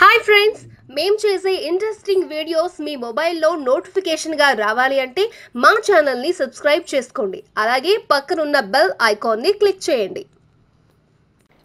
hi friends మేం చేసే interesting videos మీ మొబైల్లో నోటిఫికేషన్గా రావాలి అంటే మా ఛానల్ని సబ్స్క్రైబ్ చేసుకోండి అలాగే పక్కనున్న బెల్ ఐకాన్ని క్లిక్ చేయండి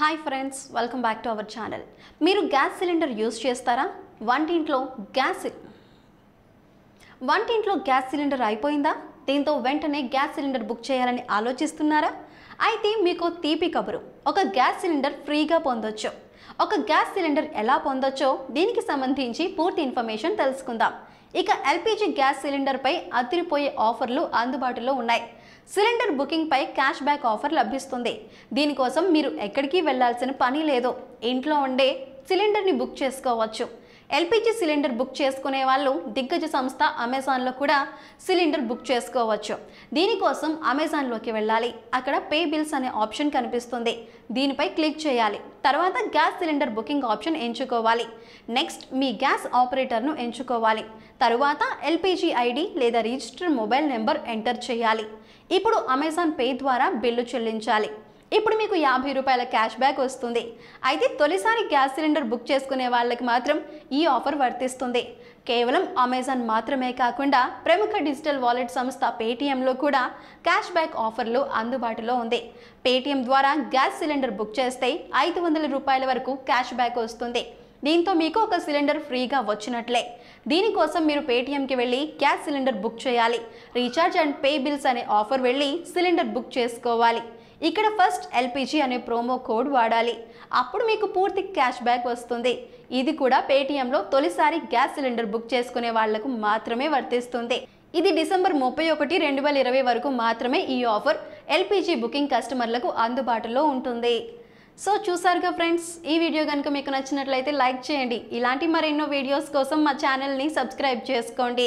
hi friends welcome back to our channel మీరు గ్యాస్ సిలిండర్ యూజ్ చేస్తారా వంటింట్లో గ్యాస్ వంటింట్లో గ్యాస్ సిలిండర్ అయిపోయిందా దీంతో వెంటనే గ్యాస్ సిలిండర్ బుక్ చేయాలని ఆలోచిస్తున్నారా అయితే మీకు తీపి కబురు ఒక గ్యాస్ సిలిండర్ ఫ్రీగా పొందొచ్చు ఒక గ్యాస్ సిలిండర్ ఎలా పొందొచ్చో దీనికి సంబంధించి పూర్తి ఇన్ఫర్మేషన్ తెలుసుకుందాం ఇక ఎల్పిజి గ్యాస్ సిలిండర్పై అదిరిపోయే ఆఫర్లు అందుబాటులో ఉన్నాయి సిలిండర్ బుకింగ్పై క్యాష్ బ్యాక్ ఆఫర్ లభిస్తుంది దీనికోసం మీరు ఎక్కడికి వెళ్లాల్సిన పని లేదు ఇంట్లో ఉండే సిలిండర్ని బుక్ చేసుకోవచ్చు ఎల్పిజి సిలిండర్ బుక్ చేసుకునే వాళ్ళు దిగ్గజ సంస్థ అమెజాన్లో కూడా సిలిండర్ బుక్ చేసుకోవచ్చు దీనికోసం అమెజాన్లోకి వెళ్ళాలి అక్కడ పే బిల్స్ అనే ఆప్షన్ కనిపిస్తుంది దీనిపై క్లిక్ చేయాలి తర్వాత గ్యాస్ సిలిండర్ బుకింగ్ ఆప్షన్ ఎంచుకోవాలి నెక్స్ట్ మీ గ్యాస్ ఆపరేటర్ను ఎంచుకోవాలి తరువాత ఎల్పిజి ఐడి లేదా రిజిస్టర్డ్ మొబైల్ నెంబర్ ఎంటర్ చేయాలి ఇప్పుడు అమెజాన్ పే ద్వారా బిల్లు చెల్లించాలి ఇప్పుడు మీకు యాభై రూపాయల క్యాష్ బ్యాక్ వస్తుంది అయితే తొలిసారి గ్యాస్ సిలిండర్ బుక్ చేసుకునే వాళ్ళకి మాత్రం ఈ ఆఫర్ వర్తిస్తుంది కేవలం అమెజాన్ మాత్రమే కాకుండా ప్రముఖ డిజిటల్ వాలెట్ సంస్థ పేటీఎంలో కూడా క్యాష్ బ్యాక్ ఆఫర్లు అందుబాటులో ఉంది పేటీఎం ద్వారా గ్యాస్ సిలిండర్ బుక్ చేస్తే ఐదు వందల రూపాయల వరకు క్యాష్ బ్యాక్ వస్తుంది దీంతో మీకు ఒక సిలిండర్ ఫ్రీగా వచ్చినట్లే దీనికోసం మీరు పేటీఎంకి వెళ్ళి గ్యాస్ సిలిండర్ బుక్ చేయాలి రీఛార్జ్ అండ్ పే బిల్స్ అనే ఆఫర్ వెళ్ళి సిలిండర్ బుక్ చేసుకోవాలి ఇక్కడ ఫస్ట్ ఎల్పిజి అనే ప్రోమో కోడ్ వాడాలి అప్పుడు మీకు పూర్తి క్యాష్ బ్యాక్ వస్తుంది ఇది కూడా పేటీఎంలో తొలిసారి గ్యాస్ సిలిండర్ బుక్ చేసుకునే వాళ్లకు మాత్రమే వర్తిస్తుంది ఇది డిసెంబర్ ముప్పై ఒకటి రెండు వేల ఇరవై వరకు మాత్రమే ఈ ఆఫర్ ఎల్పిజి బుకింగ్ కస్టమర్లకు అందుబాటులో ఉంటుంది సో చూసారుగా ఫ్రెండ్స్ ఈ వీడియో కనుక మీకు నచ్చినట్లయితే లైక్ చేయండి ఇలాంటి మరెన్నో వీడియోస్ కోసం మా ఛానల్ని సబ్స్క్రైబ్ చేసుకోండి